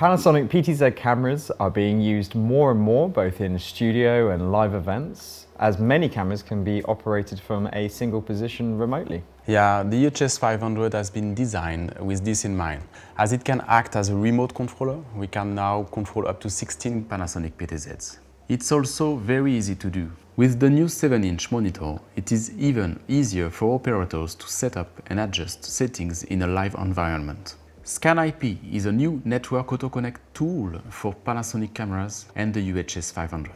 Panasonic PTZ cameras are being used more and more both in studio and live events as many cameras can be operated from a single position remotely. Yeah, the UHS 500 has been designed with this in mind. As it can act as a remote controller, we can now control up to 16 Panasonic PTZs. It's also very easy to do. With the new 7-inch monitor, it is even easier for operators to set up and adjust settings in a live environment. ScanIP is a new network auto tool for Panasonic cameras and the UHS 500.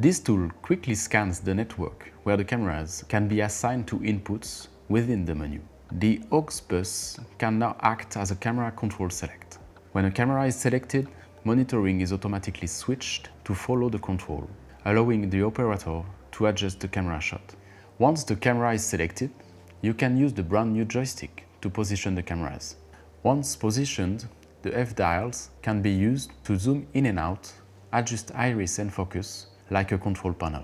This tool quickly scans the network where the cameras can be assigned to inputs within the menu. The aux bus can now act as a camera control select. When a camera is selected, monitoring is automatically switched to follow the control, allowing the operator to adjust the camera shot. Once the camera is selected, you can use the brand new joystick to position the cameras. Once positioned, the F-dials can be used to zoom in and out, adjust iris and focus, like a control panel.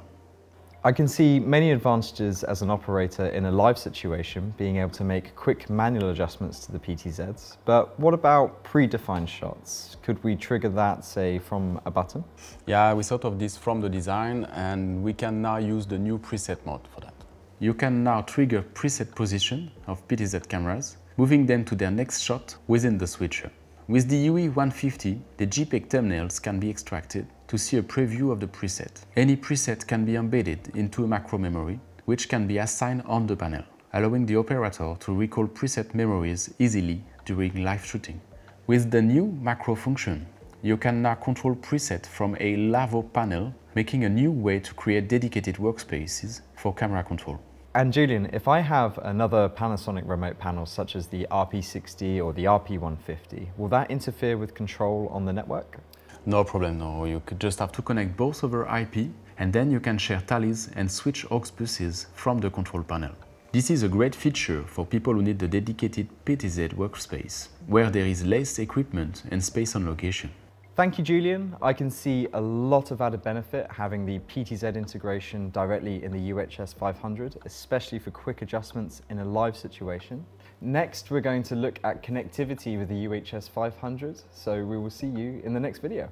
I can see many advantages as an operator in a live situation, being able to make quick manual adjustments to the PTZs, but what about predefined shots? Could we trigger that, say, from a button? Yeah, we thought of this from the design and we can now use the new preset mode for that. You can now trigger preset position of PTZ cameras moving them to their next shot within the switcher. With the UE150, the JPEG thumbnails can be extracted to see a preview of the preset. Any preset can be embedded into a macro memory, which can be assigned on the panel, allowing the operator to recall preset memories easily during live shooting. With the new macro function, you can now control preset from a Lavo panel, making a new way to create dedicated workspaces for camera control. And Julian, if I have another Panasonic remote panel such as the RP60 or the RP150, will that interfere with control on the network? No problem, no. You just have to connect both over IP and then you can share tallies and switch aux buses from the control panel. This is a great feature for people who need the dedicated PTZ workspace, where there is less equipment and space on location. Thank you, Julian. I can see a lot of added benefit having the PTZ integration directly in the UHS 500, especially for quick adjustments in a live situation. Next, we're going to look at connectivity with the UHS 500, so we will see you in the next video.